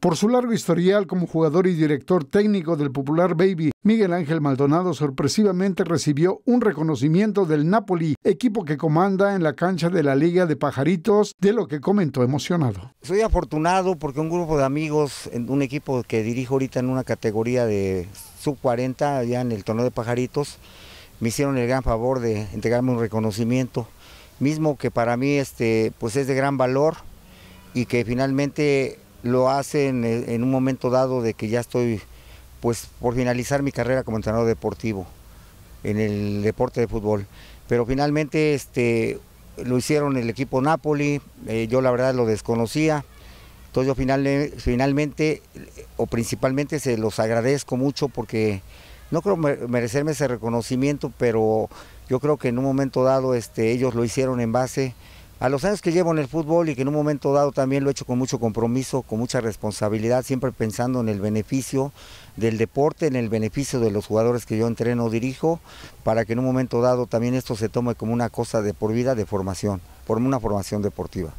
Por su largo historial como jugador y director técnico del popular Baby, Miguel Ángel Maldonado sorpresivamente recibió un reconocimiento del Napoli, equipo que comanda en la cancha de la Liga de Pajaritos, de lo que comentó emocionado. Soy afortunado porque un grupo de amigos, un equipo que dirijo ahorita en una categoría de sub-40, allá en el torneo de Pajaritos, me hicieron el gran favor de entregarme un reconocimiento, mismo que para mí este, pues es de gran valor y que finalmente lo hacen eh, en un momento dado de que ya estoy pues por finalizar mi carrera como entrenador deportivo en el deporte de fútbol. Pero finalmente este, lo hicieron el equipo Napoli, eh, yo la verdad lo desconocía. Entonces yo finalmente o principalmente se los agradezco mucho porque no creo merecerme ese reconocimiento, pero yo creo que en un momento dado este, ellos lo hicieron en base a los años que llevo en el fútbol y que en un momento dado también lo he hecho con mucho compromiso, con mucha responsabilidad, siempre pensando en el beneficio del deporte, en el beneficio de los jugadores que yo entreno o dirijo, para que en un momento dado también esto se tome como una cosa de por vida de formación, por una formación deportiva.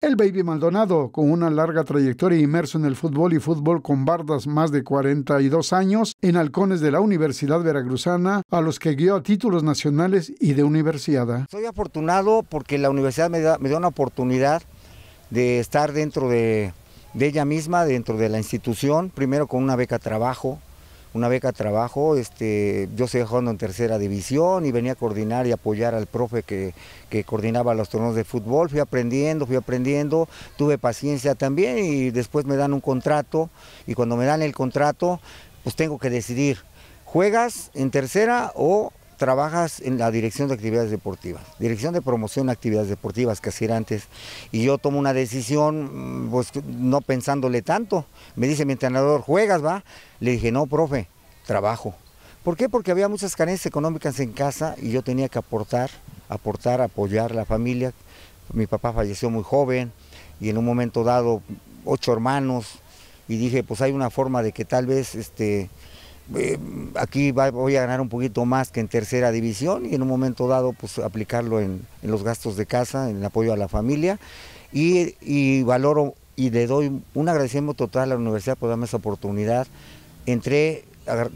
El Baby Maldonado, con una larga trayectoria inmerso en el fútbol y fútbol con bardas más de 42 años en halcones de la Universidad Veracruzana, a los que guió a títulos nacionales y de universidad. Soy afortunado porque la universidad me da, una oportunidad de estar dentro de, de ella misma, dentro de la institución, primero con una beca trabajo, una beca trabajo, este, yo seguía jugando en tercera división y venía a coordinar y apoyar al profe que, que coordinaba los torneos de fútbol, fui aprendiendo, fui aprendiendo, tuve paciencia también y después me dan un contrato y cuando me dan el contrato pues tengo que decidir, ¿juegas en tercera o trabajas en la Dirección de Actividades Deportivas, Dirección de Promoción de Actividades Deportivas, que hacía antes, y yo tomo una decisión, mm, pues no pensándole tanto. Me dice mi entrenador, ¿juegas, va? Le dije, no, profe, trabajo. ¿Por qué? Porque había muchas carencias económicas en casa y yo tenía que aportar, aportar, apoyar a la familia. Mi papá falleció muy joven y en un momento dado, ocho hermanos, y dije, pues hay una forma de que tal vez este, eh, aquí voy a ganar un poquito más que en tercera división y en un momento dado pues aplicarlo en, los gastos de casa, en el apoyo a la familia y, y valoro y le doy un agradecimiento total a la universidad por darme esa oportunidad. Entré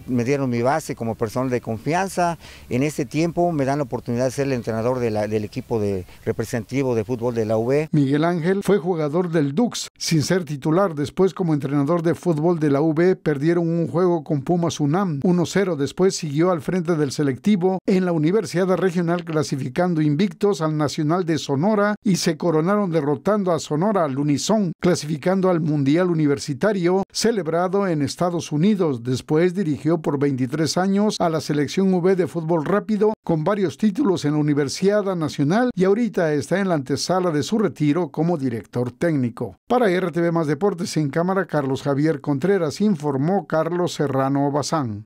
me dieron mi base como personal de confianza. En este tiempo me dan la oportunidad de ser el entrenador del equipo de representativo de fútbol de la UB. E. Miguel Ángel fue jugador del Dux, sin ser titular. Después, como entrenador de fútbol de la UB, e, perdieron un juego con Pumas UNAM 1-0. Después siguió al frente del selectivo en la Universidad Regional, clasificando invictos al Nacional de Sonora y se coronaron derrotando a Sonora al Unison, clasificando al Mundial Universitario celebrado en Estados Unidos. Después de dirigió por 23 años a la selección V de fútbol rápido con varios títulos en la Universidad Nacional y ahorita está en la antesala de su retiro como director técnico. Para RTV Más Deportes en cámara, Carlos Javier Contreras informó Carlos Serrano Bazán.